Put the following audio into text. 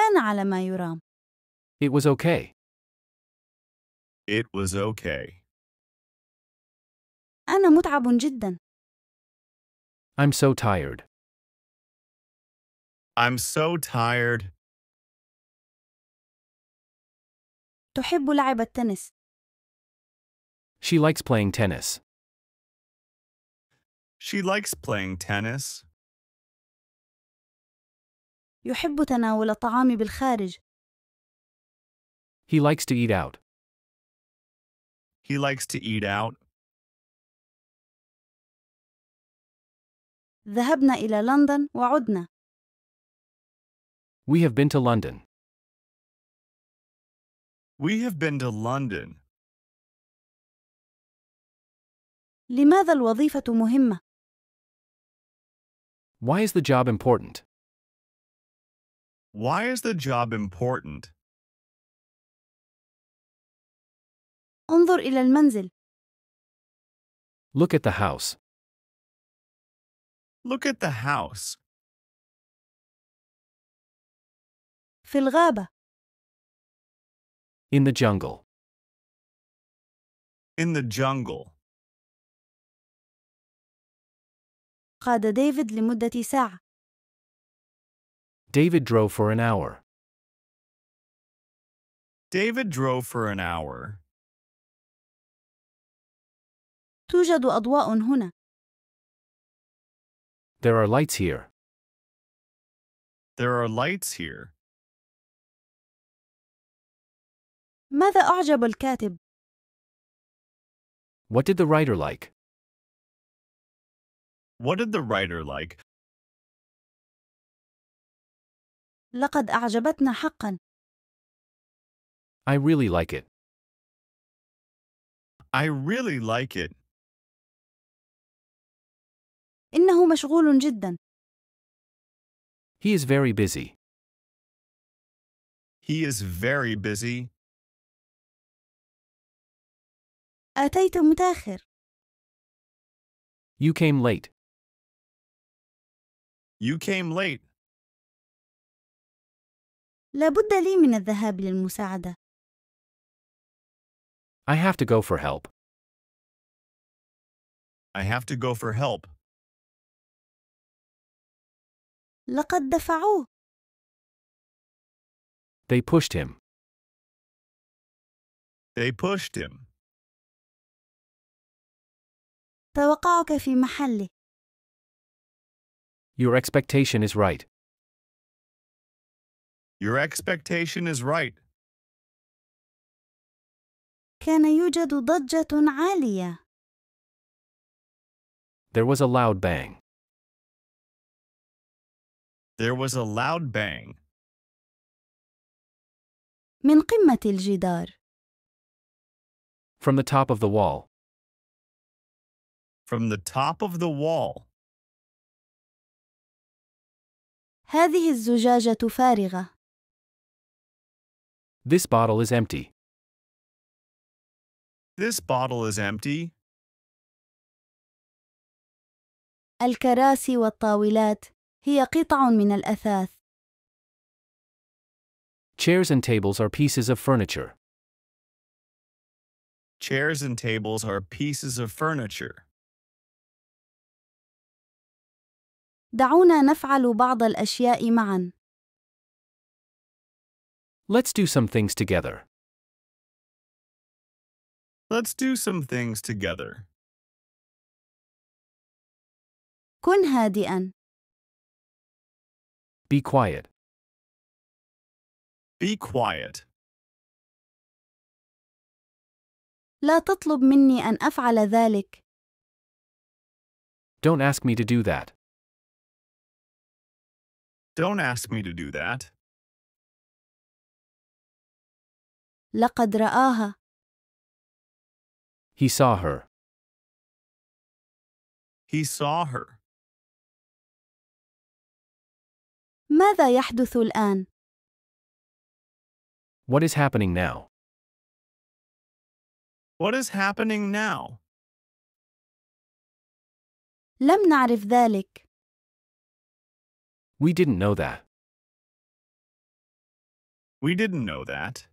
كان على ما يرام. It was okay. It was okay. أنا متعب جدا. I'm so tired. I'm so tired. تحب لعب التنس. She likes playing tennis. She likes playing tennis. يحب تناول الطعام بالخارج. He likes to eat out. He likes to eat out. ذهبنا إلى لندن وعدنا. We have been to London. We have been to London. لماذا الوظيفة مهمة؟ Why is the job important? Why is the job important? انظر إلى المنزل. Look at the house. Look at the house. في الغابة. In the jungle. In the jungle. قاد ديفيد لمدة ساعة. David drove for an hour. David drove for an hour. توجد أضواء هنا. There are lights here. There are lights here. ماذا أعجب الكاتب؟ What did the writer like? What did the writer like? لقد أعجبتنا حقا. I really like it. I really like it. إنه مشغول جدا. He is very busy. He is very busy. أتيت متأخر. You came late. You came late. لابد لي من الذهاب للمساعدة. I have to go for help. I have to go for help. لقد دفعوه. They pushed him. They pushed him. توقعك في محله. Your expectation is right. Your expectation is right. كان يوجد ضجة عالية. There was a loud bang. There was a loud bang. من قمة الجدار. From the top of the wall. From the top of the wall. هذه الزجاجة فارغة. This bottle is empty. This bottle is empty. الكراسي والطاولات هي قطع من الأثاث. Chairs and tables are pieces of furniture. Chairs and tables are pieces of furniture. دعونا نفعل بعض الأشياء معا. Let's do some things together. Let's do some things together. كن هادئا. Be quiet. Be quiet. لا تطلب مني أن أفعل ذلك. Don't ask me to do that. Don't ask me to do that. لقد رآها. He saw her. He saw her. ماذا يحدث الآن؟ What is happening now? What is happening now? لم نعرف ذلك. We didn't know that. We didn't know that.